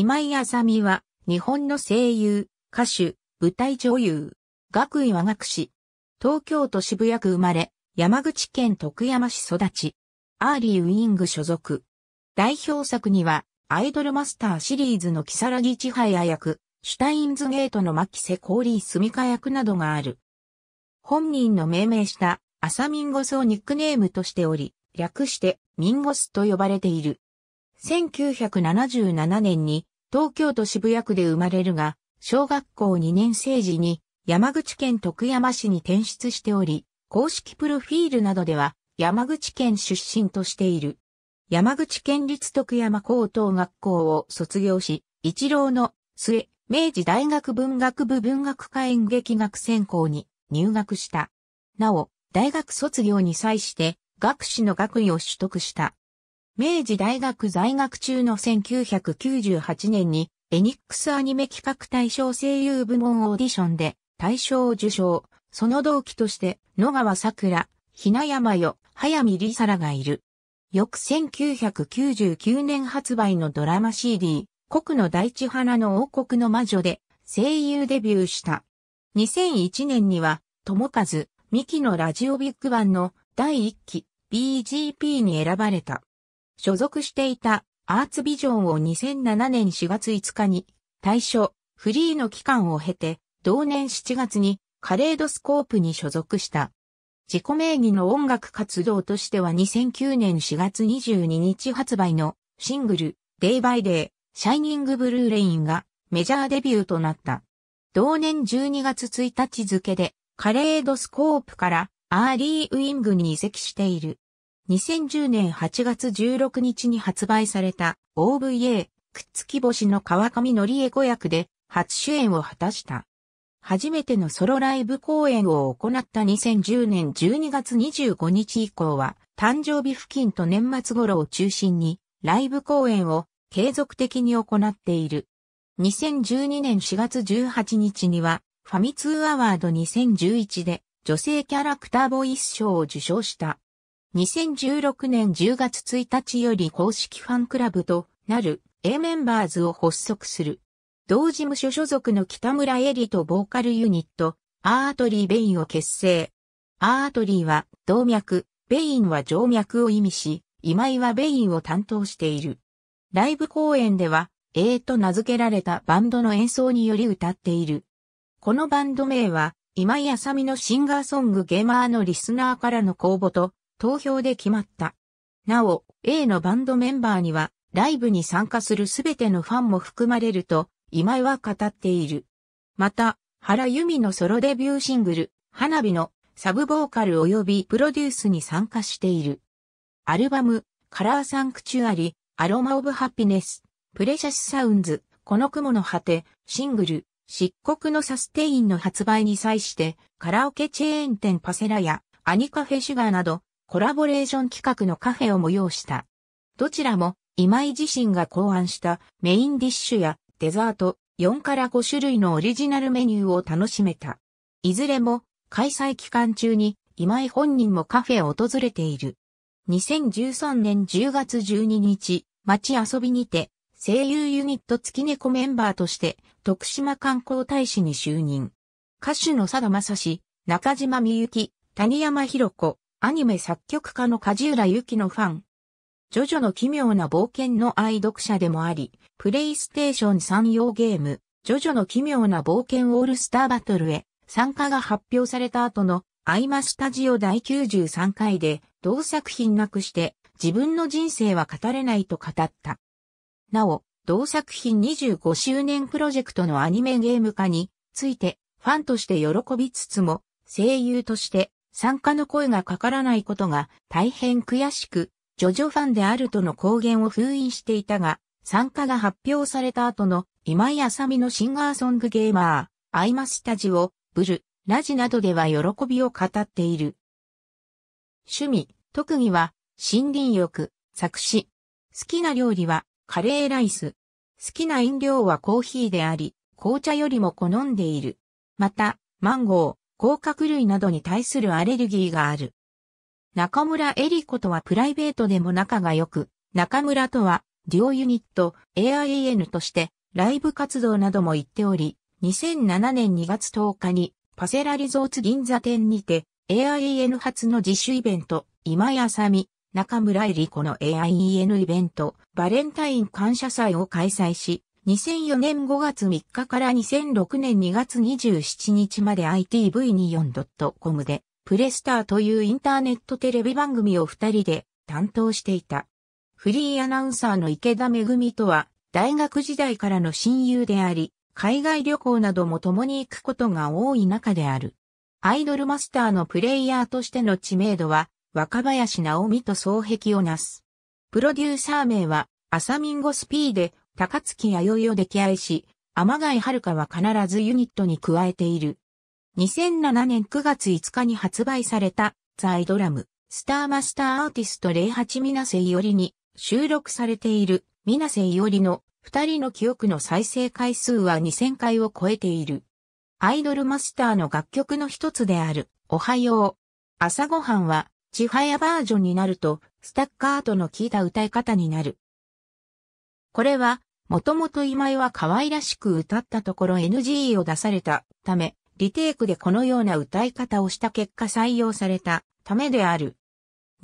今井あさみは、日本の声優、歌手、舞台女優。学位は学士。東京都渋谷区生まれ、山口県徳山市育ち。アーリーウィング所属。代表作には、アイドルマスターシリーズの木更木千早役、シュタインズゲートの牧瀬氷住香役などがある。本人の命名したアサミンゴスをニックネームとしており、略してミンゴスと呼ばれている。1977年に東京都渋谷区で生まれるが、小学校2年生時に山口県徳山市に転出しており、公式プロフィールなどでは山口県出身としている。山口県立徳山高等学校を卒業し、一郎の末、明治大学文学部文学科演劇学専攻に入学した。なお、大学卒業に際して、学士の学位を取得した。明治大学在学中の1998年にエニックスアニメ企画大賞声優部門オーディションで大賞を受賞。その同期として野川桜、ひなやまよ、早見りさらがいる。翌1999年発売のドラマ CD、国の大地花の王国の魔女で声優デビューした。2001年には、友和、ミキのラジオビッグバンの第1期 BGP に選ばれた。所属していたアーツビジョンを2007年4月5日に退所、フリーの期間を経て、同年7月にカレードスコープに所属した。自己名義の音楽活動としては2009年4月22日発売のシングル、デイバイデイ、シャイニングブルーレインがメジャーデビューとなった。同年12月1日付でカレードスコープからアーリーウィングに移籍している。2010年8月16日に発売された OVA くっつき星の川上則恵子役で初主演を果たした。初めてのソロライブ公演を行った2010年12月25日以降は、誕生日付近と年末頃を中心に、ライブ公演を継続的に行っている。2012年4月18日には、ファミ通アワード2011で、女性キャラクターボイス賞を受賞した。2016年10月1日より公式ファンクラブとなる A メンバーズを発足する。同事務所所属の北村恵里とボーカルユニット、アートリー・ベインを結成。アートリーは動脈、ベインは静脈を意味し、今井はベインを担当している。ライブ公演では、A と名付けられたバンドの演奏により歌っている。このバンド名は、今井あさみのシンガーソングゲーマーのリスナーからの公募と投票で決まった。なお、A のバンドメンバーには、ライブに参加するすべてのファンも含まれると、今井は語っている。また、原由美のソロデビューシングル、花火のサブボーカル及びプロデュースに参加している。アルバム、カラーサンクチュアリ、アロマオブハピネス、プレシャスサウンズ、この雲の果て、シングル、漆黒のサステインの発売に際して、カラオケチェーン店パセラやアニカフェシュガーなど、コラボレーション企画のカフェを催した。どちらも今井自身が考案したメインディッシュやデザート4から5種類のオリジナルメニューを楽しめた。いずれも開催期間中に今井本人もカフェを訪れている。2013年10月12日、街遊びにて声優ユニット月猫メンバーとして徳島観光大使に就任。歌手の佐田正史、中島みゆき、谷山博子、アニメ作曲家の梶浦由紀のファン。ジョジョの奇妙な冒険の愛読者でもあり、プレイステーション3用ゲーム、ジョジョの奇妙な冒険オールスターバトルへ参加が発表された後のアイマスタジオ第93回で同作品なくして自分の人生は語れないと語った。なお、同作品25周年プロジェクトのアニメゲーム化についてファンとして喜びつつも声優として参加の声がかからないことが大変悔しく、ジョジョファンであるとの公言を封印していたが、参加が発表された後の今井あさみのシンガーソングゲーマー、アイマスタジオ、ブル、ラジなどでは喜びを語っている。趣味、特技は森林浴、作詞。好きな料理はカレーライス。好きな飲料はコーヒーであり、紅茶よりも好んでいる。また、マンゴー、甲殻類などに対するアレルギーがある。中村恵リ子とはプライベートでも仲が良く、中村とは、デュオユニット AIAN として、ライブ活動なども行っており、2007年2月10日に、パセラリゾーツ銀座店にて、AIAN 初の自主イベント、今やさみ、中村恵リ子の AIEN イベント、バレンタイン感謝祭を開催し、2004年5月3日から2006年2月27日まで ITV24.com で、プレスターというインターネットテレビ番組を二人で担当していた。フリーアナウンサーの池田めぐみとは、大学時代からの親友であり、海外旅行なども共に行くことが多い中である。アイドルマスターのプレイヤーとしての知名度は、若林直美と双璧をなす。プロデューサー名は、アサミンゴスピーで、高槻弥生を出来合いし、天貝遥は必ずユニットに加えている。2007年9月5日に発売された、ザ・アイドラム、スターマスターアーティスト08ミナセイオリに収録されている、ミナセイオリの二人の記憶の再生回数は2000回を超えている。アイドルマスターの楽曲の一つである、おはよう。朝ごはんは、ちはやバージョンになると、スタッカートの効いた歌い方になる。これは、もともと今井は可愛らしく歌ったところ NG を出されたため、リテイクでこのような歌い方をした結果採用されたためである。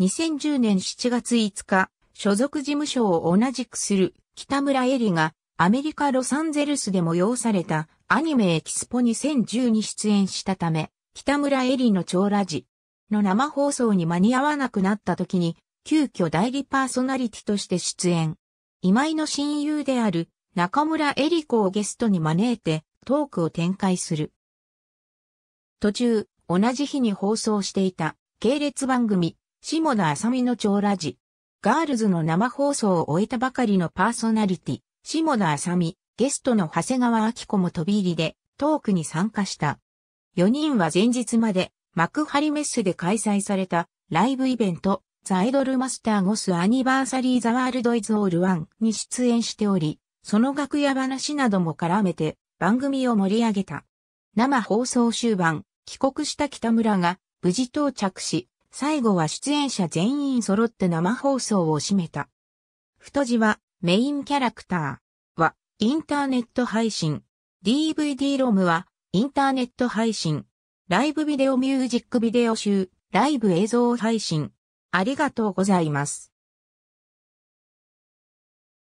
2010年7月5日、所属事務所を同じくする北村恵里がアメリカロサンゼルスで催されたアニメエキスポ2010に出演したため、北村恵里の超ラジの生放送に間に合わなくなった時に、急遽代理パーソナリティとして出演。今井の親友である中村恵里子をゲストに招いてトークを展開する。途中、同じ日に放送していた系列番組、下田浅美の超ラジ。ガールズの生放送を終えたばかりのパーソナリティ、下田浅美、ゲストの長谷川明子も飛び入りでトークに参加した。4人は前日まで幕張メッセで開催されたライブイベント、ザ・アイドルマスター・ゴス・アニバーサリー・ザ・ワールド・イズ・オール・ワンに出演しており、その楽屋話なども絡めて番組を盛り上げた。生放送終盤、帰国した北村が無事到着し、最後は出演者全員揃って生放送を締めた。太字はメインキャラクターはインターネット配信。DVD ロムはインターネット配信。ライブビデオミュージックビデオ集、ライブ映像配信。ありがとうございます。